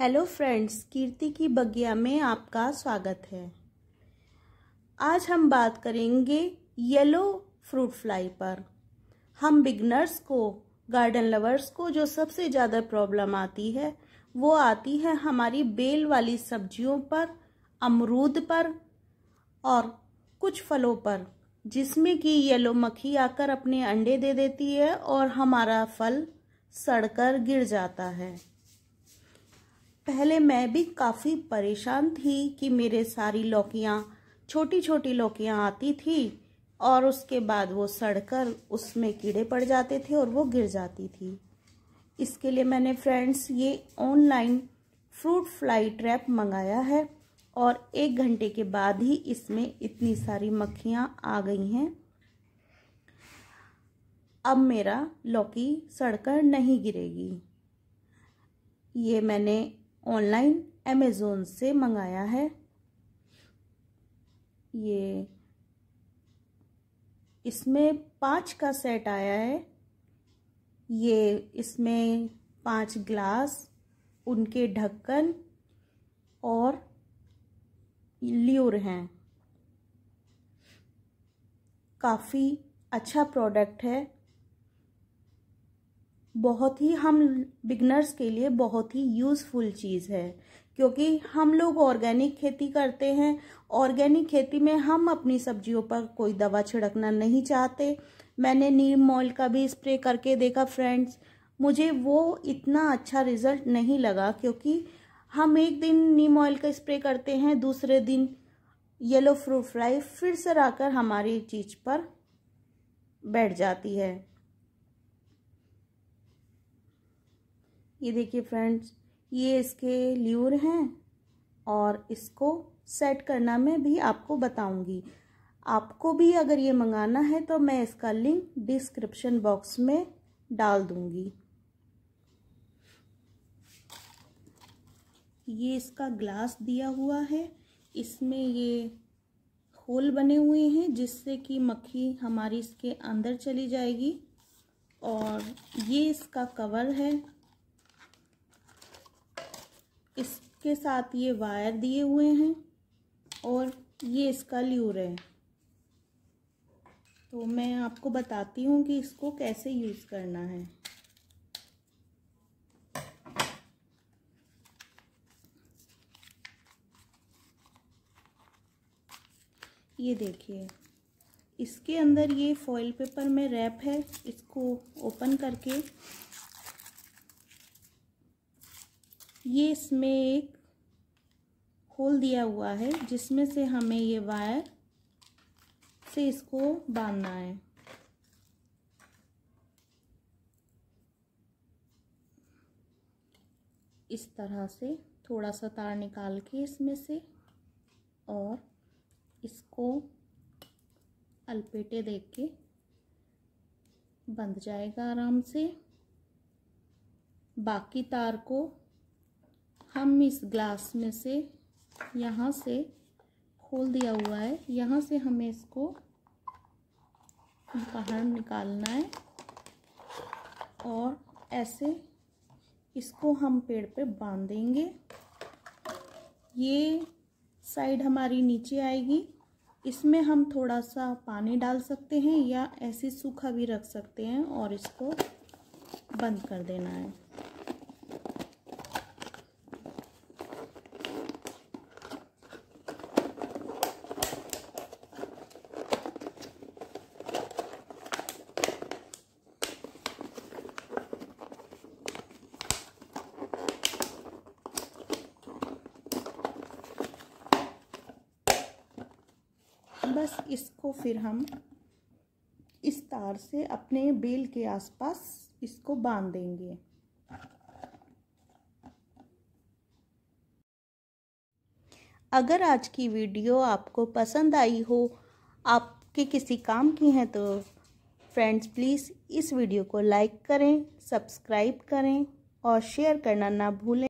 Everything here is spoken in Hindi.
हेलो फ्रेंड्स कीर्ति की बगिया में आपका स्वागत है आज हम बात करेंगे येलो फ्रूट फ्लाई पर हम बिगनर्स को गार्डन लवर्स को जो सबसे ज़्यादा प्रॉब्लम आती है वो आती है हमारी बेल वाली सब्जियों पर अमरूद पर और कुछ फलों पर जिसमें कि येलो मक्खी आकर अपने अंडे दे देती है और हमारा फल सड़कर गिर जाता है पहले मैं भी काफ़ी परेशान थी कि मेरे सारी लौकियाँ छोटी छोटी लौकियाँ आती थी और उसके बाद वो सड़कर उसमें कीड़े पड़ जाते थे और वो गिर जाती थी इसके लिए मैंने फ्रेंड्स ये ऑनलाइन फ्रूट फ्लाई ट्रैप मंगाया है और एक घंटे के बाद ही इसमें इतनी सारी मक्खियाँ आ गई हैं अब मेरा लौकी सड़कर नहीं गिरेगी ये मैंने ऑनलाइन अमेज़ोन से मंगाया है ये इसमें पाँच का सेट आया है ये इसमें पांच ग्लास उनके ढक्कन और ल्यूर हैं काफ़ी अच्छा प्रोडक्ट है बहुत ही हम बिगनर्स के लिए बहुत ही यूज़फुल चीज़ है क्योंकि हम लोग ऑर्गेनिक खेती करते हैं ऑर्गेनिक खेती में हम अपनी सब्जियों पर कोई दवा छिड़कना नहीं चाहते मैंने नीम ऑयल का भी स्प्रे करके देखा फ्रेंड्स मुझे वो इतना अच्छा रिजल्ट नहीं लगा क्योंकि हम एक दिन नीम ऑयल का स्प्रे करते हैं दूसरे दिन येलो फ्रूट फ्राई फिर से आकर हमारी चीज पर बैठ जाती है ये देखिए फ्रेंड्स ये इसके ल्यूर हैं और इसको सेट करना मैं भी आपको बताऊंगी आपको भी अगर ये मंगाना है तो मैं इसका लिंक डिस्क्रिप्शन बॉक्स में डाल दूंगी ये इसका ग्लास दिया हुआ है इसमें ये होल बने हुए हैं जिससे कि मक्खी हमारी इसके अंदर चली जाएगी और ये इसका कवर है इसके साथ ये वायर दिए हुए हैं और ये इसका ल्यूर है तो मैं आपको बताती हूँ कि इसको कैसे यूज़ करना है ये देखिए इसके अंदर ये फॉइल पेपर में रैप है इसको ओपन करके ये इसमें एक होल दिया हुआ है जिसमें से हमें ये वायर से इसको बांधना है इस तरह से थोड़ा सा तार निकाल के इसमें से और इसको अलपेटे देख के बंध जाएगा आराम से बाकी तार को हम इस ग्लास में से यहाँ से खोल दिया हुआ है यहाँ से हमें इसको बाहर निकालना है और ऐसे इसको हम पेड़ पे बांध देंगे ये साइड हमारी नीचे आएगी इसमें हम थोड़ा सा पानी डाल सकते हैं या ऐसे सूखा भी रख सकते हैं और इसको बंद कर देना है बस इसको फिर हम इस तार से अपने बेल के आसपास इसको बांध देंगे अगर आज की वीडियो आपको पसंद आई हो आपके किसी काम की है तो फ्रेंड्स प्लीज़ इस वीडियो को लाइक करें सब्सक्राइब करें और शेयर करना ना भूलें